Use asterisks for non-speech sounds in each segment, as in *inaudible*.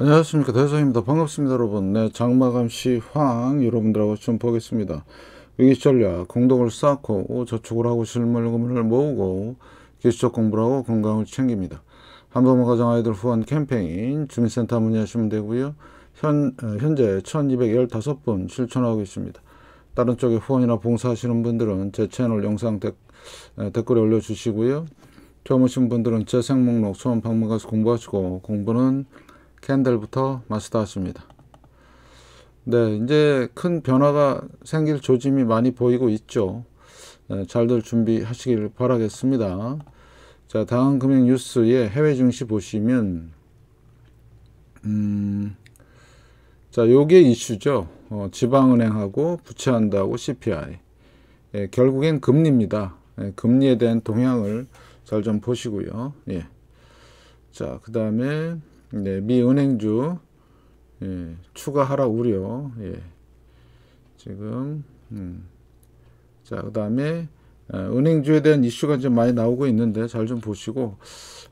안녕하십니까 대성입니다 반갑습니다 여러분 네 장마감 시황 여러분들하고 좀 보겠습니다 위기전략 공동을 쌓고 저축을 하고 실물금을 모으고 기술적 공부를 하고 건강을 챙깁니다 한동호 가정 아이들 후원 캠페인 주민센터 문의하시면 되고요 현, 어, 현재 1215분 실천하고 있습니다 다른 쪽에 후원이나 봉사하시는 분들은 제 채널 영상 댓, 어, 댓글에 올려주시고요 처음 오신 분들은 재생 목록 처음 방문 가서 공부하시고 공부는 캔들부터 마스터하십니다. 네, 이제 큰 변화가 생길 조짐이 많이 보이고 있죠. 네, 잘들 준비하시길 바라겠습니다. 자, 다음 금융 뉴스의 해외 증시 보시면 음, 자, 요게 이슈죠. 어, 지방은행하고 부채한다고 CPI. 예, 결국엔 금리입니다. 예, 금리에 대한 동향을 잘 좀 보시고요. 예. 자, 그 다음에 네, 미 은행주 예, 추가하라 우려. 예. 지금 음. 자, 그다음에 아, 은행주에 대한 이슈가 이 많이 나오고 있는데 잘 좀 보시고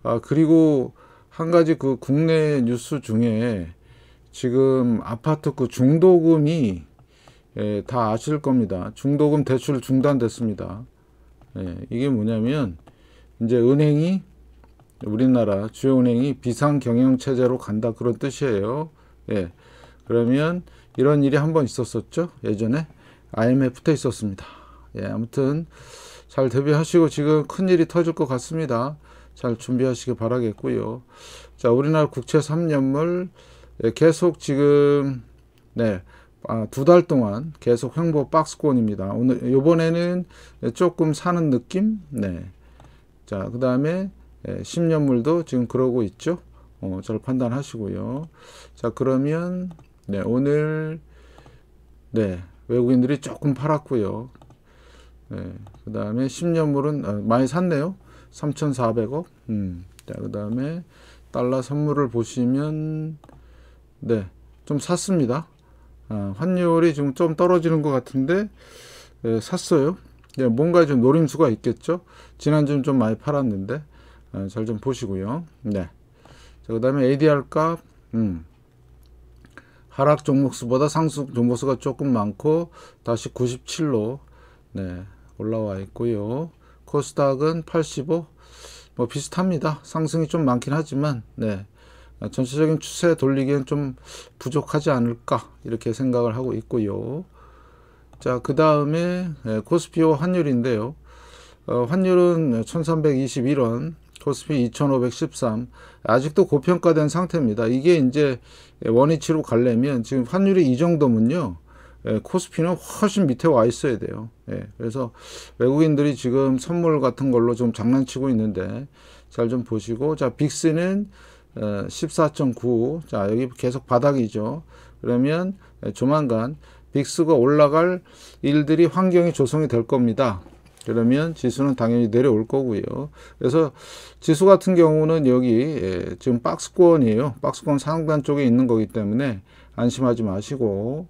아, 그리고 한 가지 그 국내 뉴스 중에 지금 아파트 그 중도금이 예, 다 아실 겁니다. 중도금 대출 중단됐습니다. 예, 이게 뭐냐면 이제 은행이 우리나라 주요 은행이 비상 경영 체제로 간다 그런 뜻이에요. 예. 그러면 이런 일이 한 번 있었었죠. 예전에 IMF 때 있었습니다. 예, 아무튼 잘 대비하시고 지금 큰 일이 터질 것 같습니다. 잘 준비하시기 바라겠고요. 자, 우리나라 국채 3년물 예, 계속 지금 네. 아, 두 달 동안 계속 횡보 박스권입니다. 오늘 요번에는 조금 사는 느낌. 네. 자, 그다음에 10년물도 예, 지금 그러고 있죠. 어, 잘 판단하시고요. 자, 그러면 네, 오늘 네, 외국인들이 조금 팔았고요. 네, 그다음에 10년물은 아, 많이 샀네요. 3,400억. 음. 자, 그다음에 달러 선물을 보시면 네, 좀 샀습니다. 아, 환율이 지금 좀 떨어지는 것 같은데 예, 샀어요. 예, 뭔가 좀 노림수가 있겠죠. 지난주는 좀 많이 팔았는데 어, 잘좀 보시고요. 네. 자, 그 다음에 ADR 값, 음. 하락 종목수보다 상승 종목수가 조금 많고 다시 97로 네, 올라와 있고요. 코스닥은 85, 뭐 비슷합니다. 상승이 좀 많긴 하지만 네, 아, 전체적인 추세 돌리기엔 좀 부족하지 않을까 이렇게 생각을 하고 있고요. 자, 그 다음에 네, 코스피오 환율인데요. 어, 환율은 1321원, 코스피 2513 아직도 고평가된 상태입니다. 이게 이제 원위치로 가려면 지금 환율이 이 정도면요. 예, 코스피는 훨씬 밑에 와 있어야 돼요. 예, 그래서 외국인들이 지금 선물 같은 걸로 좀 장난치고 있는데 잘 좀 보시고 자 빅스는 14.9. 어, 자 여기 계속 바닥이죠. 그러면 예, 조만간 빅스가 올라갈 일들이 환경이 조성이 될 겁니다. 그러면 지수는 당연히 내려올 거고요. 그래서 지수 같은 경우는 여기 예, 지금 박스권이에요. 박스권 상단 쪽에 있는 거기 때문에 안심하지 마시고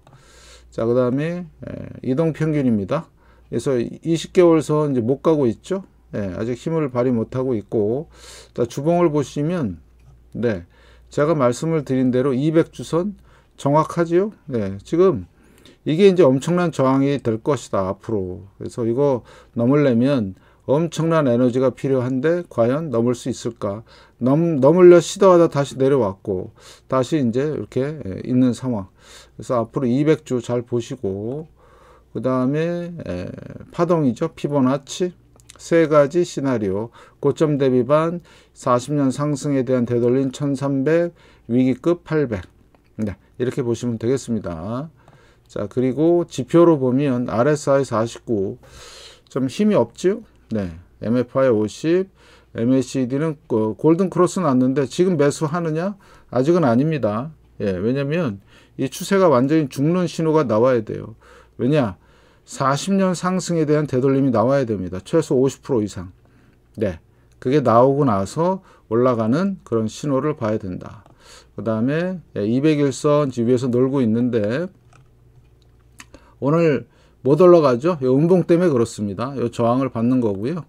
자그 다음에 예, 이동평균입니다. 그래서 20개월 선 이제 못 가고 있죠. 예, 아직 힘을 발휘 못하고 있고 자 주봉을 보시면 네 제가 말씀을 드린 대로 200주선 정확하지요. 네 지금 이게 이제 엄청난 저항이 될 것이다 앞으로 그래서 이거 넘으려면 엄청난 에너지가 필요한데 과연 넘을 수 있을까 넘, 넘으려 시도하다 다시 내려왔고 다시 이제 이렇게 예, 있는 상황 그래서 앞으로 200주 잘 보시고 그 다음에 예, 파동이죠 피보나치 세 가지 시나리오 고점 대비반 40년 상승에 대한 되돌린1300 위기급 800 네, 이렇게 보시면 되겠습니다 자 그리고 지표로 보면 RSI 49좀 힘이 없죠 네 MFI 50 MACD는 e 골든 크로스 났는데 지금 매수하느냐 아직은 아닙니다 예 왜냐면 이 추세가 완전히 죽는 신호가 나와야 돼요 왜냐 40년 상승에 대한 되돌림이 나와야 됩니다 최소 50% 이상 네 그게 나오고 나서 올라가는 그런 신호를 봐야 된다 그 다음에 200일선 예, 위에서 놀고 있는데 오늘 못 올라가죠. 요 음봉 때문에 그렇습니다. 요 저항을 받는 거고요.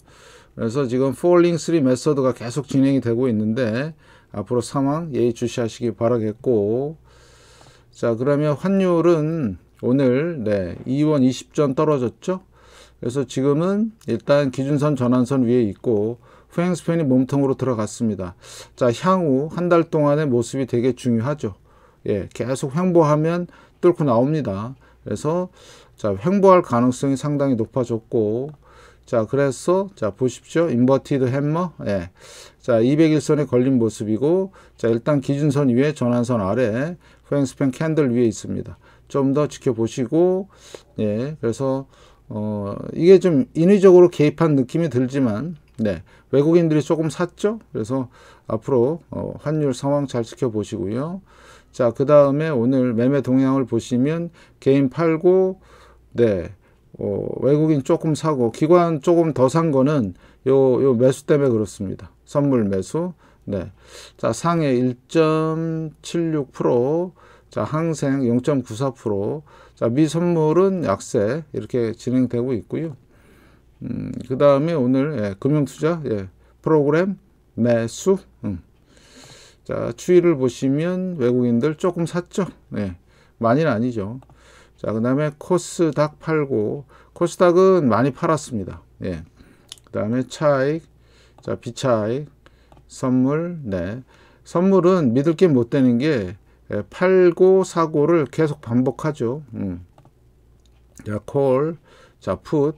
그래서 지금 폴링 3 메서드가 계속 진행이 되고 있는데 앞으로 상황 예의주시하시기 바라겠고 자 그러면 환율은 오늘 네 2원 20전 떨어졌죠. 그래서 지금은 일단 기준선 전환선 위에 있고 후행스팬이 몸통으로 들어갔습니다. 자 향후 한 달 동안의 모습이 되게 중요하죠. 예, 계속 횡보하면 뚫고 나옵니다. 그래서 자 횡보할 가능성이 상당히 높아졌고 자 그래서 자 보십시오 인버티드 햄머 예. 자 201선에 걸린 모습이고 자 일단 기준선 위에 전환선 아래 후행스팬 캔들 위에 있습니다 좀 더 지켜보시고 예 그래서 어 이게 좀 인위적으로 개입한 느낌이 들지만 네 외국인들이 조금 샀죠 그래서 앞으로 어, 환율 상황 잘 지켜보시고요 자, 그 다음에 오늘 매매 동향을 보시면 개인 팔고, 네, 어, 외국인 조금 사고, 기관 조금 더 산 거는 요, 요 매수 때문에 그렇습니다. 선물 매수. 네. 자, 상해 1.76%, 자, 항생 0.94%, 자, 미선물은 약세, 이렇게 진행되고 있고요. 음, 그 다음에 오늘, 예, 금융투자, 예, 프로그램 매수, 음. 자, 추이를 보시면 외국인들 조금 샀죠. 네. 많이는 아니죠. 자, 그 다음에 코스닥 팔고, 코스닥은 많이 팔았습니다. 예. 그 다음에 차익, 자, 비차익, 선물, 네. 선물은 믿을 게 못 되는 게, 예, 팔고 사고를 계속 반복하죠. 음. 자, 콜, 자, 풋.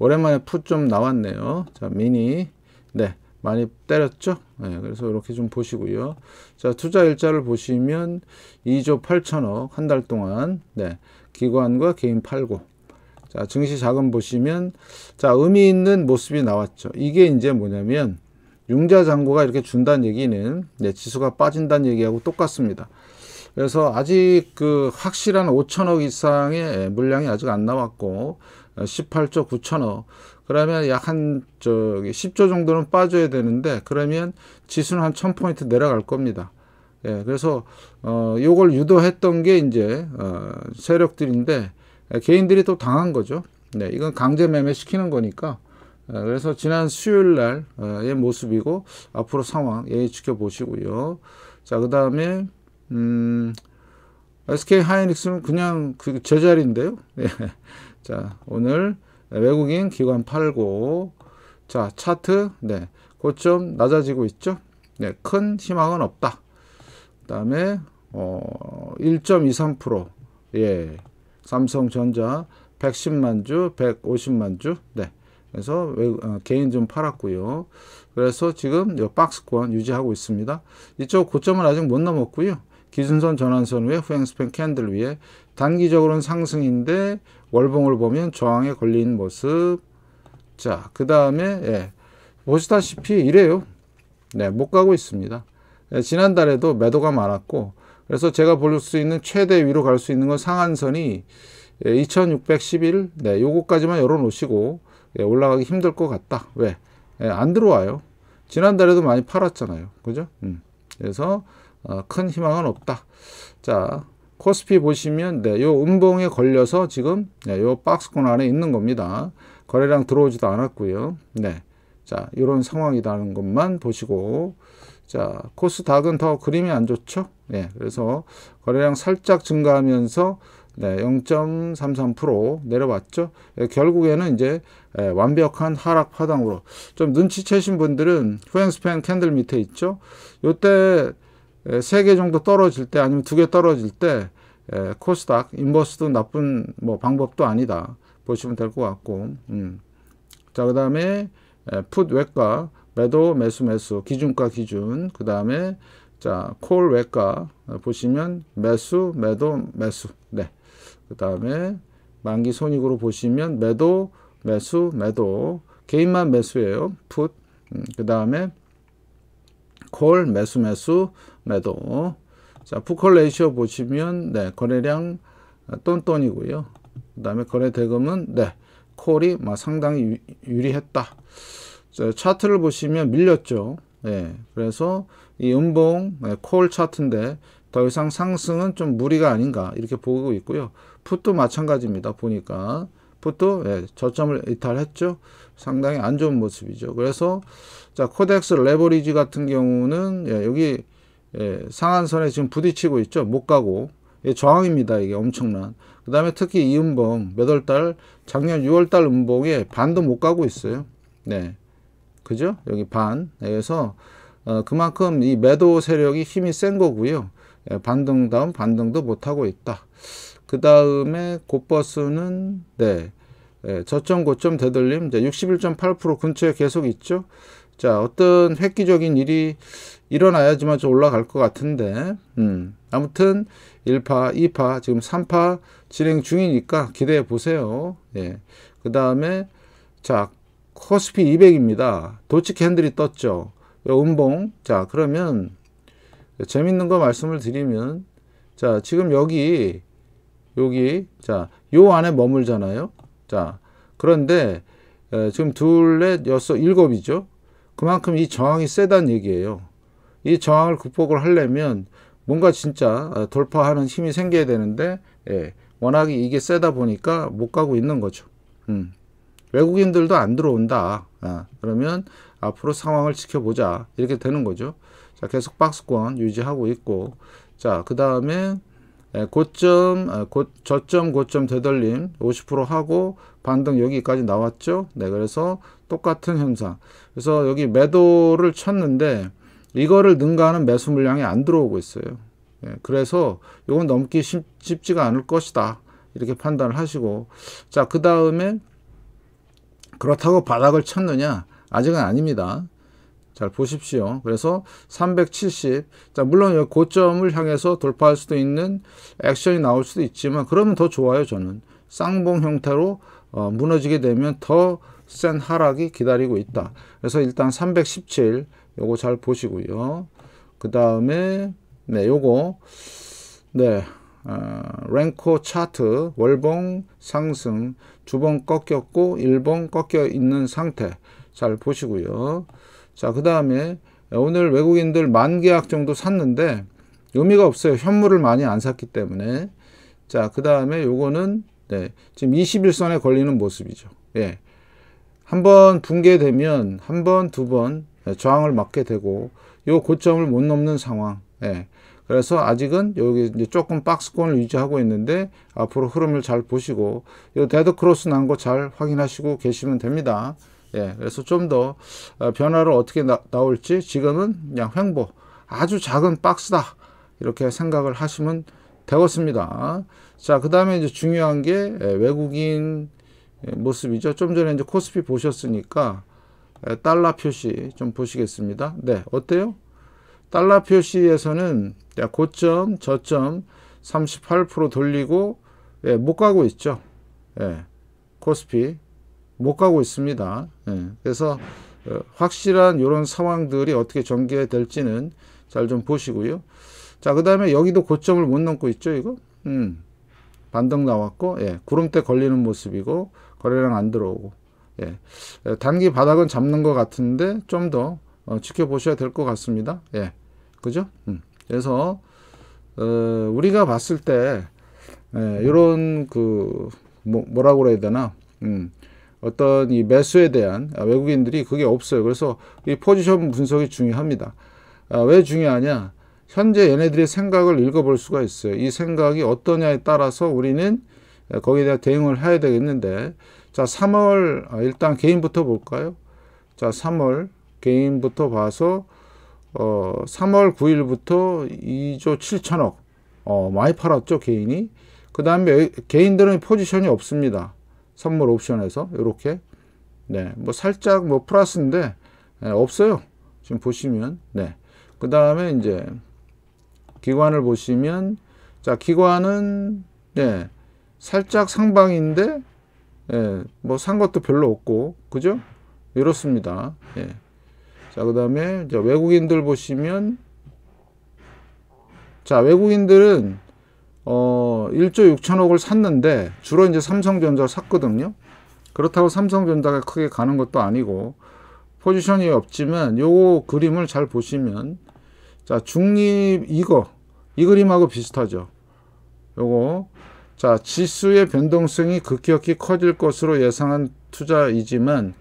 오랜만에 풋 좀 나왔네요. 자, 미니. 네. 많이 때렸죠. 네, 그래서 이렇게 좀 보시고요. 자, 투자 일자를 보시면 2조 8천억 한 달 동안 네, 기관과 개인 팔고 자, 증시 자금 보시면 자, 의미 있는 모습이 나왔죠. 이게 이제 뭐냐면 융자 잔고가 이렇게 준다는 얘기는 네, 지수가 빠진다는 얘기하고 똑같습니다. 그래서 아직 그 확실한 5천억 이상의 물량이 아직 안 나왔고 18조 9천억 그러면 약 한 저기 10조 정도는 빠져야 되는데 그러면 지수는 한 1000포인트 내려갈 겁니다. 예, 그래서 어 요걸 유도했던 게 이제 어 세력들인데 예, 개인들이 또 당한 거죠. 네, 이건 강제 매매 시키는 거니까. 예, 그래서 지난 수요일 날의 모습이고 앞으로 상황 예의 지켜보시고요. 자, 그다음에 음, SK 하이닉스는 그냥 그 제자리인데요. *laughs* 예. 자, 오늘 외국인 기관 팔고, 자, 차트, 네. 고점 낮아지고 있죠. 네. 큰 희망은 없다. 그 다음에, 어, 1.23%. 예. 삼성전자 110만 주, 150만 주. 네. 그래서 외 어, 개인 좀 팔았고요. 그래서 지금 요 박스권 유지하고 있습니다. 이쪽 고점은 아직 못 넘었고요. 기준선 전환선 위에 후행스팬 캔들 위에 단기적으로는 상승인데 월봉을 보면 저항에 걸린 모습 자 그 다음에 예, 보시다시피 이래요 네, 못 가고 있습니다 예, 지난달에도 매도가 많았고 그래서 제가 볼 수 있는 최대 위로 갈 수 있는 건 상한선이 예, 2611 네, 요거까지만 열어놓으시고 예, 올라가기 힘들 것 같다 왜? 예, 안 들어와요 지난달에도 많이 팔았잖아요 그죠? 음, 그래서 어, 큰 희망은 없다. 자, 코스피 보시면 네, 요 음봉에 걸려서 지금 네, 요 박스권 안에 있는 겁니다. 거래량 들어오지도 않았고요. 네. 자, 이런 상황이라는 것만 보시고 자, 코스닥은 더 그림이 안 좋죠? 네. 그래서 거래량 살짝 증가하면서 네, 0.33% 내려왔죠. 네, 결국에는 이제 예, 완벽한 하락 파당으로 좀 눈치채신 분들은 후행스팬 캔들 밑에 있죠. 요때 세개 정도 떨어질 때 아니면 두 개 떨어질 때 코스닥 인버스도 나쁜 뭐 방법도 아니다 보시면 될 것 같고 음. 자그 다음에 풋 외과 매도 매수 매수 기준가 기준 그 다음에 자콜 외과 어, 보시면 매수 매도 매수 네그 다음에 만기 손익으로 보시면 매도 매수 매도 개인만 매수예요 풋그 음, 다음에 콜, 매수, 매수, 매도. 자, 푸콜 레이시오 보시면, 네, 거래량 똔똔이고요. 그 다음에 거래 대금은, 네, 콜이 막 상당히 유리했다. 자, 차트를 보시면 밀렸죠. 예, 네, 그래서 이 음봉, 네, 콜 차트인데, 더 이상 상승은 좀 무리가 아닌가, 이렇게 보고 있고요. 풋도 마찬가지입니다. 보니까. 부터 예, 저점을 이탈했죠. 상당히 안 좋은 모습이죠. 그래서 자 코덱스 레버리지 같은 경우는 예, 여기 예, 상한선에 지금 부딪히고 있죠. 못 가고 예, 저항입니다. 이게 엄청난. 그 다음에 특히 이은봉 몇월달 작년 6월달 음봉에 반도 못 가고 있어요. 네, 그죠? 여기 반. 네, 그래서 어, 그만큼 이 매도 세력이 힘이 센 거고요. 예, 반등 다운 반등도 못하고 있다. 그 다음에 곧버스는 네, 예, 저점 고점 되돌림 61.8% 근처에 계속 있죠. 자 어떤 획기적인 일이 일어나야지만 좀 올라갈 것 같은데 음, 아무튼 1파, 2파, 지금 3파 진행 중이니까 기대해 보세요. 예, 그 다음에 자 코스피 200입니다. 도치캔들이 떴죠. 음봉 자 그러면 네, 재밌는 거 말씀을 드리면 자 지금 여기 여기 자요 안에 머물잖아요 자 그런데 에, 지금 둘, 넷, 여섯, 일곱이죠 그만큼 이 저항이 세단 얘기예요 이 저항을 극복을 하려면 뭔가 진짜 아, 돌파하는 힘이 생겨야 되는데 예, 워낙 이게 세다 보니까 못 가고 있는 거죠 음. 외국인들도 안 들어온다 아, 그러면 앞으로 상황을 지켜보자 이렇게 되는 거죠 자, 계속 박스권 유지하고 있고 자, 그 다음에 예, 고점, 아, 고, 저점, 고점 되돌림 50% 하고 반등 여기까지 나왔죠. 네, 그래서 똑같은 현상. 그래서 여기 매도를 쳤는데 이거를 능가하는 매수 물량이 안 들어오고 있어요. 예, 그래서 이건 넘기 쉽, 지가 않을 것이다. 이렇게 판단을 하시고 자, 그 다음에 그렇다고 바닥을 쳤느냐? 아직은 아닙니다. 잘 보십시오. 그래서 370. 자, 물론 여기 고점을 향해서 돌파할 수도 있는 액션이 나올 수도 있지만 그러면 더 좋아요, 저는. 쌍봉 형태로 어, 무너지게 되면 더 센 하락이 기다리고 있다. 그래서 일단 317 요거 잘 보시고요. 그다음에 네, 요거 네. 어, 랭코 차트 월봉 상승 주봉 꺾였고 일봉 꺾여 있는 상태 잘 보시고요. 자, 그 다음에 오늘 외국인들 만 계약 정도 샀는데 의미가 없어요. 현물을 많이 안 샀기 때문에. 자, 그 다음에 요거는 네, 지금 21선에 걸리는 모습이죠. 예. 한 번 붕괴되면 한 번, 두번 네, 저항을 맞게 되고 요 고점을 못 넘는 상황. 예. 그래서 아직은 여기 이제 조금 박스권을 유지하고 있는데 앞으로 흐름을 잘 보시고 요 데드 크로스 난 거 잘 확인하시고 계시면 됩니다. 예, 그래서 좀더 어, 변화를 어떻게 나, 올지 지금은 그냥 횡보 아주 작은 박스다 이렇게 생각을 하시면 되겠습니다 자, 그 다음에 이제 중요한 게 예, 외국인 예, 모습이죠. 좀 전에 이제 코스피 보셨으니까 예, 달러 표시 좀 보시겠습니다. 네, 어때요? 달러 표시에서는 고점, 저점 38% 돌리고 예, 못 가고 있죠. 예, 코스피 못 가고 있습니다. 예. 그래서 어, 확실한 이런 상황들이 어떻게 전개될지는 잘 좀 보시고요. 자, 그 다음에 여기도 고점을 못 넘고 있죠, 이거? 음, 반등 나왔고, 예, 구름대 걸리는 모습이고, 거래량 안 들어오고, 예, 어, 단기 바닥은 잡는 것 같은데, 좀더 어, 지켜보셔야 될 것 같습니다. 예, 그죠? 음, 그래서, 어, 우리가 봤을 때, 예, 요런 그, 뭐, 뭐라고 그래야 되나, 음, 어떤 이 매수에 대한 아, 외국인들이 그게 없어요. 그래서 이 포지션 분석이 중요합니다. 아, 왜 중요하냐? 현재 얘네들의 생각을 읽어볼 수가 있어요. 이 생각이 어떠냐에 따라서 우리는 아, 거기에 대한 대응을 해야 되겠는데 자 3월 아, 일단 개인부터 볼까요? 자 3월 개인부터 봐서 어 3월 9일부터 2조 7천억 어 많이 팔았죠 개인이 그 다음에 개인들은 포지션이 없습니다. 선물 옵션에서 이렇게 네, 뭐 살짝 뭐 플러스인데 네, 없어요. 지금 보시면 네. 그 다음에 이제 기관을 보시면 자 기관은 네 살짝 상방인데 예, 뭐산 것도 별로 없고 그죠? 이렇습니다. 예. 자, 그 다음에 외국인들 보시면 자, 외국인들은 어, 1조 6천억을 샀는데 주로 이제 삼성전자를 샀거든요. 그렇다고 삼성전자가 크게 가는 것도 아니고 포지션이 없지만 요 그림을 잘 보시면 자, 중립 이거 이 그림하고 비슷하죠. 요거 자, 지수의 변동성이 급격히 커질 것으로 예상한 투자이지만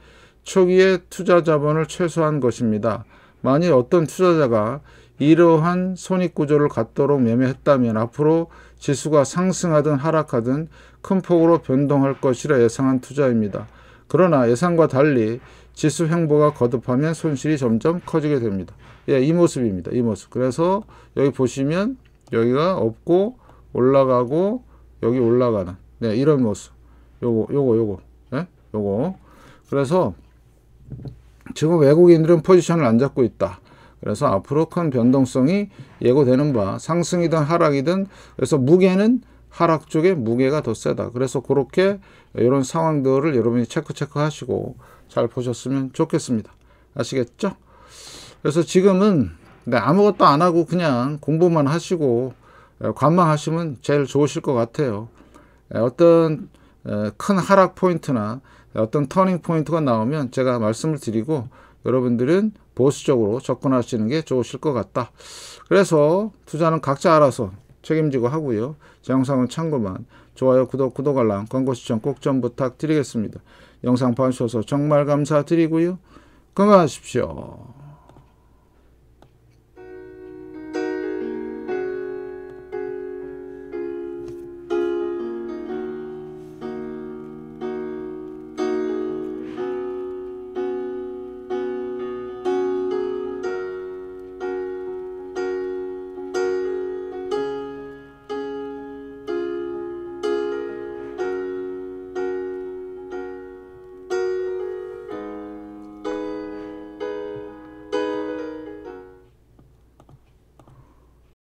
초기에 투자 자본을 최소한 것입니다. 만일 어떤 투자자가 이러한 손익 구조를 갖도록 매매했다면 앞으로 지수가 상승하든 하락하든 큰 폭으로 변동할 것이라 예상한 투자입니다. 그러나 예상과 달리 지수 횡보가 거듭하면 손실이 점점 커지게 됩니다. 예, 이 모습입니다. 이 모습. 그래서 여기 보시면 여기가 없고 올라가고 여기 올라가는 네, 이런 모습. 요거 요거 요거. 예? 요거. 그래서 지금 외국인들은 포지션을 안 잡고 있다. 그래서 앞으로 큰 변동성이 예고되는 바 상승이든 하락이든 그래서 무게는 하락 쪽에 무게가 더 세다. 그래서 그렇게 이런 상황들을 여러분이 체크 체크 하시고 잘 보셨으면 좋겠습니다. 아시겠죠? 그래서 지금은 네, 아무것도 안 하고 그냥 공부만 하시고 관망하시면 제일 좋으실 것 같아요. 어떤 큰 하락 포인트나 어떤 터닝 포인트가 나오면 제가 말씀을 드리고 여러분들은 보수적으로 접근하시는 게 좋으실 것 같다. 그래서 투자는 각자 알아서 책임지고 하고요. 제 영상은 참고만 좋아요, 구독, 구독 알람, 광고 시청 꼭 좀 부탁드리겠습니다. 영상 봐주셔서 정말 감사드리고요. 건강하십시오.